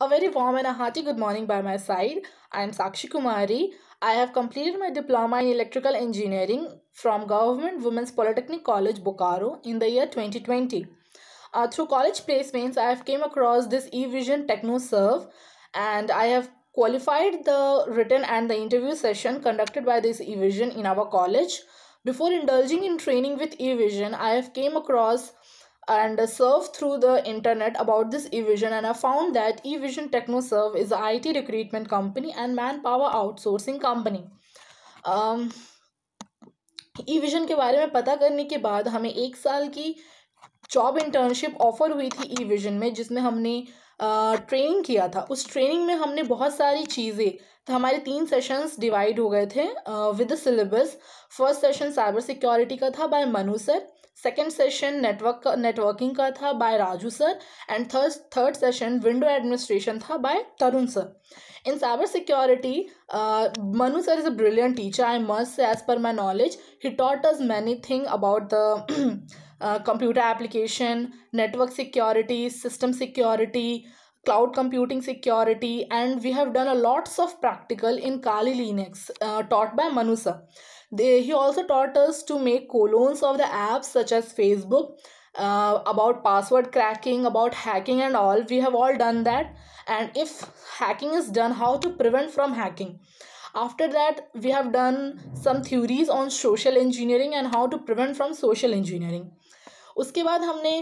A very warm and a hearty good morning by my side. I am Sakshi Kumari. I have completed my diploma in electrical engineering from Government Women's Polytechnic College Bokaro in the year 2020. Uh, through college placements, I have came across this eVision TechnoServe and I have qualified the written and the interview session conducted by this eVision in our college. Before indulging in training with eVision, I have came across and surf through the internet about this eVision and I found that eVision TechnoServe is a IT recruitment company and manpower outsourcing company. Um, ईविजन के बारे में पता करने के बाद हमें एक साल की जॉब इंटर्नशिप ऑफर हुई थी ई mein jisme humne हमने ट्रेनिंग किया था उस ट्रेनिंग में हमने बहुत सारी चीज़ें तो हमारे तीन सेशंस डिवाइड हो गए थे with the syllabus first session cyber security का था by Manu sir second session network networking का था by Raju sir and third third session window administration था by Tarun sir in cyber security Manu sir is a brilliant teacher I must say as per my knowledge he taught us many thing about the computer application network security system security cloud computing security and we have done a lots of practical in Kali Linux uh, taught by Manusa. They, he also taught us to make colons of the apps such as Facebook, uh, about password cracking, about hacking and all. We have all done that and if hacking is done, how to prevent from hacking. After that, we have done some theories on social engineering and how to prevent from social engineering. उसके बाद हमने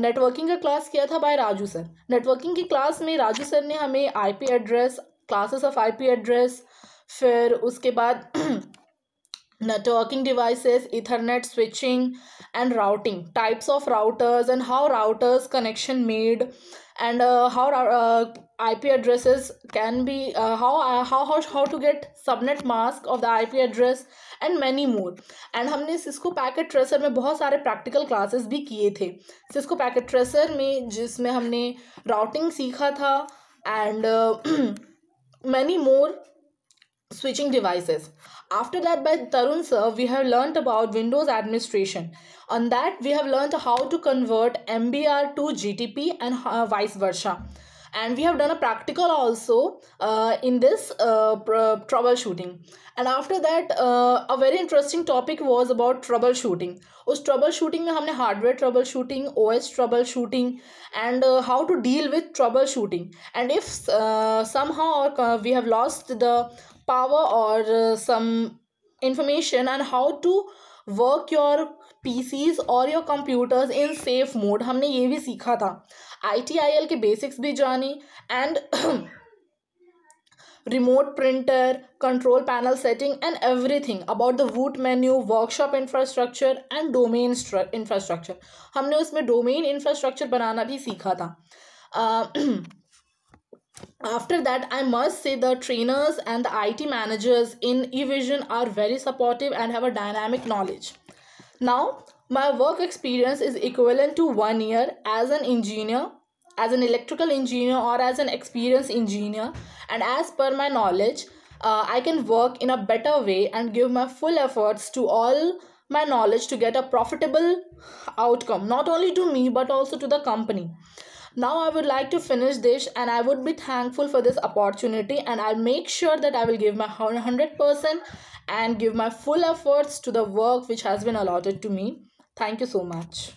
networking का class किया था by Raju sir networking की class में Raju sir ने हमें IP address classes of IP address फिर उसके बाद networking devices ethernet switching and routing types of routers and how routers connection made and uh, how uh, ip addresses can be uh, how, uh, how how how to get subnet mask of the ip address and many more and हमने Cisco packet tracer में बहुत सारे practical classes भी किए थे Cisco packet tracer में जिसमें हमने राउटिंग सीखा था and many more switching devices. After that by Tarun sir, we have learned about Windows administration. On that, we have learned how to convert MBR to GTP and uh, vice versa. And we have done a practical also uh, in this uh, troubleshooting. And after that, uh, a very interesting topic was about troubleshooting. Us troubleshooting we have hardware troubleshooting, OS troubleshooting and uh, how to deal with troubleshooting. And if uh, somehow uh, we have lost the power or uh, some information and how to work your PCs और your computers in safe mode हमने ये भी सीखा था I I T L के basics भी जानी and remote printer control panel setting and everything about the boot menu workshop infrastructure and domain infrastructure हमने उसमें डोमेन इंफ्रास्ट्रक्चर बनाना भी सीखा था uh, after that i must say the trainers and the it managers in evision are very supportive and have a dynamic knowledge now my work experience is equivalent to one year as an engineer as an electrical engineer or as an experienced engineer and as per my knowledge uh, i can work in a better way and give my full efforts to all my knowledge to get a profitable outcome not only to me but also to the company now i would like to finish this and i would be thankful for this opportunity and i'll make sure that i will give my 100% and give my full efforts to the work which has been allotted to me thank you so much